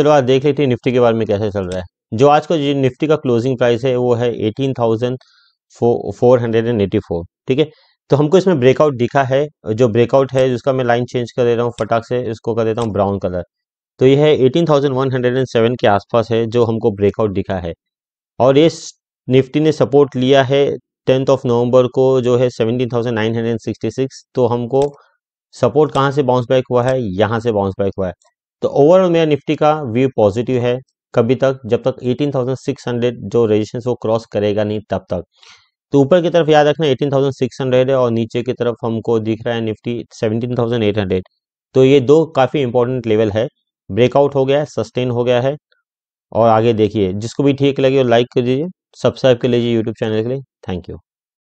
चलो आज देख लेते हैं निफ्टी के बारे में कैसे चल रहा है जो आज का निफ्टी का क्लोजिंग प्राइस है वो है eighteen thousand four hundred and eighty four ठीक है तो हमको इसमें ब्रेकआउट दिखा है जो ब्रेकआउट है जिसका मैं लाइन चेंज कर दे रहा हूँ फटाक से इसको कर देता हूँ ब्राउन कलर तो यह है 18,107 के आसपास है जो हमको ब्रेकआउट दिखा है और ये निफ्टी ने सपोर्ट लिया है टेंथ ऑफ नवंबर को जो है 17,966 तो हमको सपोर्ट कहाँ से बाउंस बैक हुआ है यहाँ से बाउंस बैक हुआ है तो ओवरऑल मेरा निफ्टी का व्यू पॉजिटिव है कभी तक जब तक 18,600 जो रेजिस्टेंस वो क्रॉस करेगा नहीं तब तक तो ऊपर की तरफ याद रखना 18,600 है और नीचे की तरफ हमको दिख रहा है निफ्टी 17,800 तो ये दो काफ़ी इंपॉर्टेंट लेवल है ब्रेकआउट हो गया है सस्टेन हो गया है और आगे देखिए जिसको भी ठीक लगे लाइक कर दीजिए सब्सक्राइब कर लीजिए यूट्यूब चैनल के लिए थैंक यू